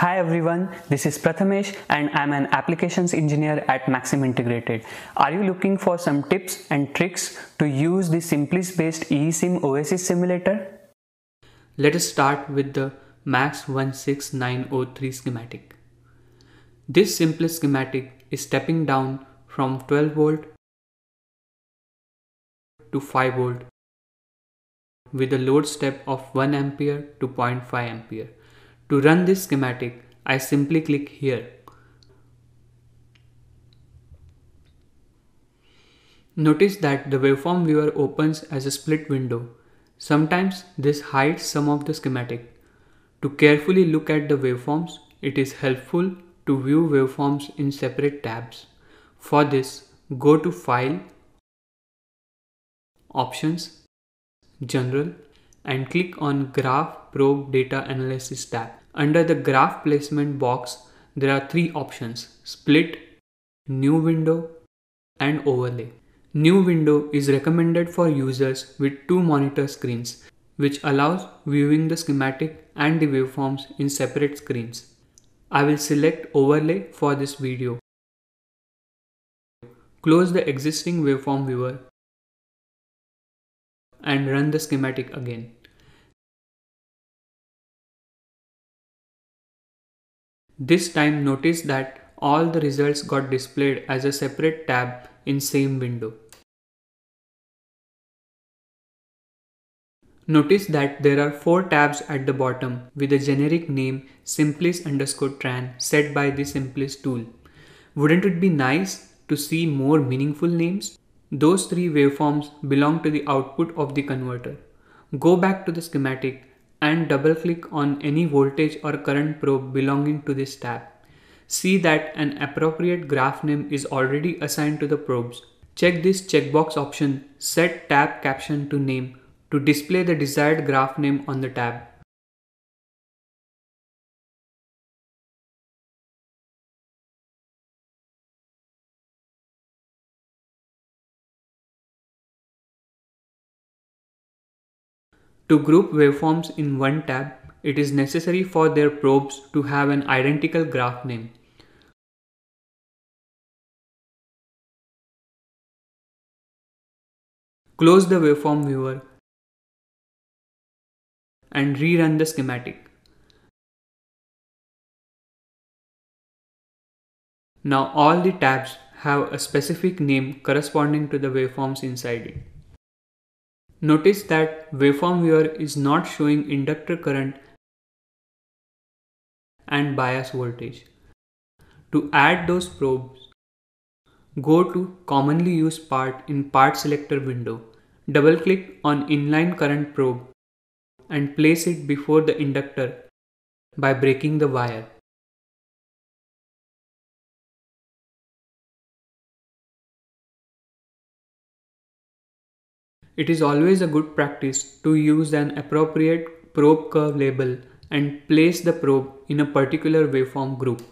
Hi everyone, this is Prathamesh and I'm an applications engineer at Maxim Integrated. Are you looking for some tips and tricks to use the simplest based eSIM OSS simulator? Let us start with the MAX16903 schematic. This simplest schematic is stepping down from 12 volt to 5 volt with a load step of 1 ampere to 0.5 ampere to run this schematic, I simply click here. Notice that the waveform viewer opens as a split window. Sometimes this hides some of the schematic. To carefully look at the waveforms, it is helpful to view waveforms in separate tabs. For this, go to File, Options, General and click on Graph Probe Data Analysis tab. Under the graph placement box, there are three options, split, new window, and overlay. New window is recommended for users with two monitor screens, which allows viewing the schematic and the waveforms in separate screens. I will select overlay for this video. Close the existing waveform viewer and run the schematic again. This time notice that all the results got displayed as a separate tab in same window. Notice that there are four tabs at the bottom with a generic name simplice underscore tran set by the simplice tool. Wouldn't it be nice to see more meaningful names? Those three waveforms belong to the output of the converter. Go back to the schematic and double click on any voltage or current probe belonging to this tab. See that an appropriate graph name is already assigned to the probes. Check this checkbox option Set Tab Caption to Name to display the desired graph name on the tab. To group waveforms in one tab, it is necessary for their probes to have an identical graph name. Close the waveform viewer and rerun the schematic. Now all the tabs have a specific name corresponding to the waveforms inside it. Notice that waveform viewer is not showing inductor current and bias voltage. To add those probes, go to commonly used part in part selector window. Double click on inline current probe and place it before the inductor by breaking the wire. It is always a good practice to use an appropriate probe curve label and place the probe in a particular waveform group.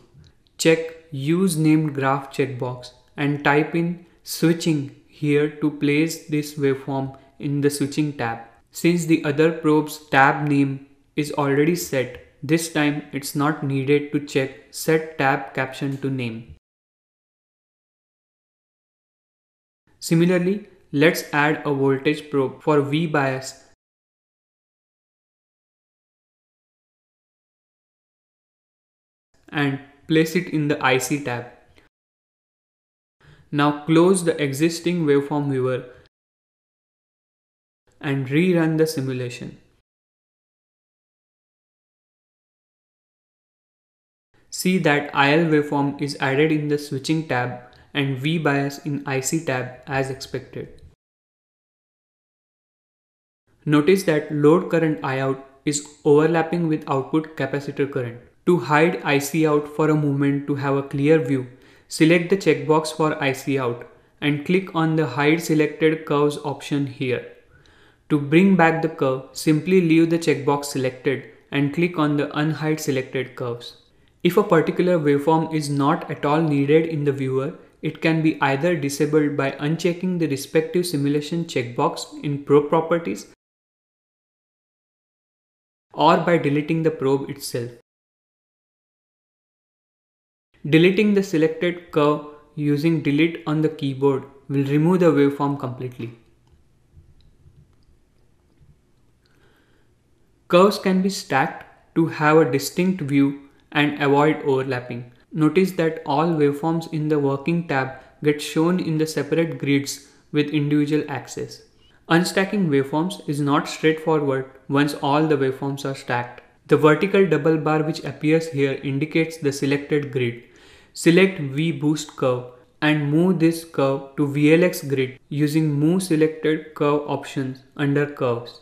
Check Use Named Graph checkbox and type in Switching here to place this waveform in the Switching tab. Since the other probe's tab name is already set, this time it's not needed to check Set Tab Caption to Name. Similarly, Let's add a voltage probe for V-bias and place it in the IC tab. Now close the existing waveform viewer and rerun the simulation. See that IL waveform is added in the switching tab and V bias in IC tab as expected. Notice that load current Iout is overlapping with output capacitor current. To hide IC out for a moment to have a clear view, select the checkbox for IC out and click on the hide selected curves option here. To bring back the curve, simply leave the checkbox selected and click on the unhide selected curves. If a particular waveform is not at all needed in the viewer, it can be either disabled by unchecking the respective simulation checkbox in Pro Properties or by deleting the probe itself. Deleting the selected curve using delete on the keyboard will remove the waveform completely. Curves can be stacked to have a distinct view and avoid overlapping. Notice that all waveforms in the working tab get shown in the separate grids with individual axes. Unstacking waveforms is not straightforward once all the waveforms are stacked. The vertical double bar which appears here indicates the selected grid. Select V boost curve and move this curve to VLX grid using move selected curve options under curves.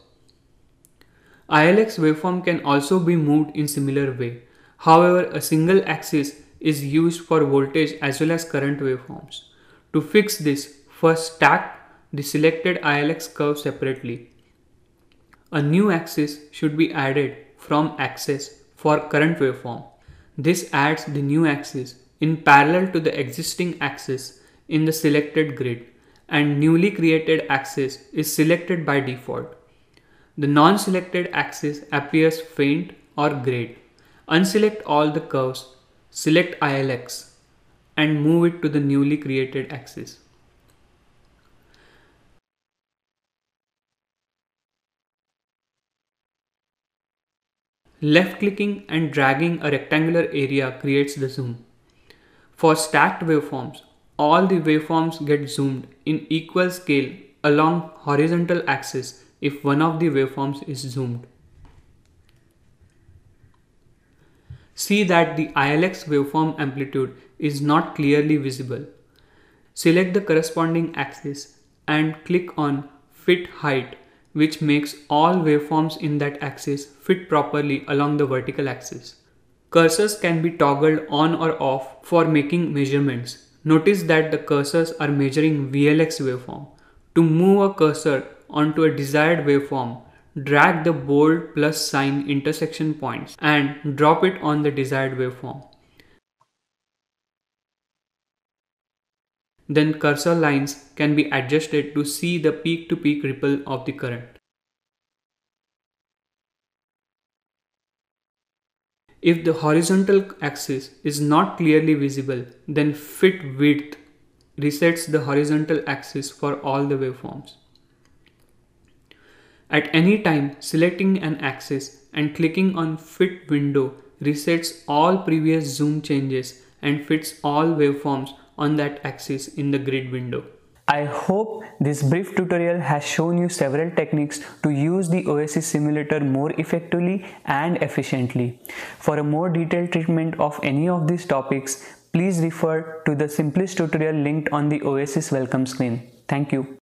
ILX waveform can also be moved in similar way. However, a single axis is used for voltage as well as current waveforms. To fix this, first stack the selected ILX curve separately. A new axis should be added from axis for current waveform. This adds the new axis in parallel to the existing axis in the selected grid and newly created axis is selected by default. The non-selected axis appears faint or grayed. Unselect all the curves, select ILX and move it to the newly created axis. Left clicking and dragging a rectangular area creates the zoom. For stacked waveforms, all the waveforms get zoomed in equal scale along horizontal axis if one of the waveforms is zoomed. See that the ILX waveform amplitude is not clearly visible. Select the corresponding axis and click on Fit Height which makes all waveforms in that axis fit properly along the vertical axis. Cursors can be toggled on or off for making measurements. Notice that the cursors are measuring VLX waveform. To move a cursor onto a desired waveform, drag the bold plus sign intersection points and drop it on the desired waveform. then cursor lines can be adjusted to see the peak-to-peak -peak ripple of the current. If the horizontal axis is not clearly visible, then fit width resets the horizontal axis for all the waveforms. At any time, selecting an axis and clicking on fit window resets all previous zoom changes and fits all waveforms on that axis in the grid window. I hope this brief tutorial has shown you several techniques to use the OSC simulator more effectively and efficiently. For a more detailed treatment of any of these topics, please refer to the simplest tutorial linked on the OSS welcome screen. Thank you.